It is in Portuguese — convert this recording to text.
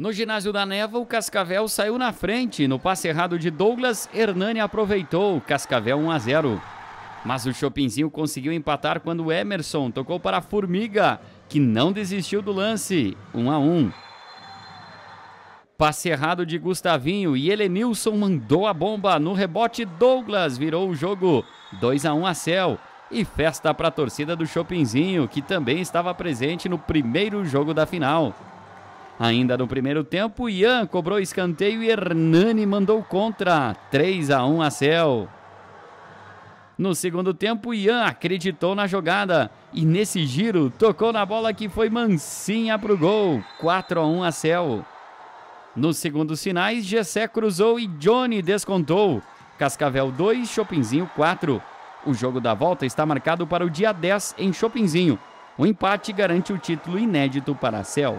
No ginásio da Neva, o Cascavel saiu na frente. No passe errado de Douglas, Hernani aproveitou. Cascavel 1 a 0. Mas o Chopinzinho conseguiu empatar quando Emerson tocou para a Formiga, que não desistiu do lance. 1 a 1. Passe errado de Gustavinho e Helenilson mandou a bomba no rebote. Douglas virou o jogo 2 a 1 a céu. E festa para a torcida do Chopinzinho, que também estava presente no primeiro jogo da final. Ainda no primeiro tempo, Ian cobrou escanteio e Hernani mandou contra. 3 a 1 a Cel. No segundo tempo, Ian acreditou na jogada e nesse giro tocou na bola que foi mansinha para o gol. 4 a 1 a Cel. Nos segundos finais, Gessé cruzou e Johnny descontou. Cascavel 2, Chopinzinho 4. O jogo da volta está marcado para o dia 10 em Chopinzinho. O empate garante o título inédito para a Cel.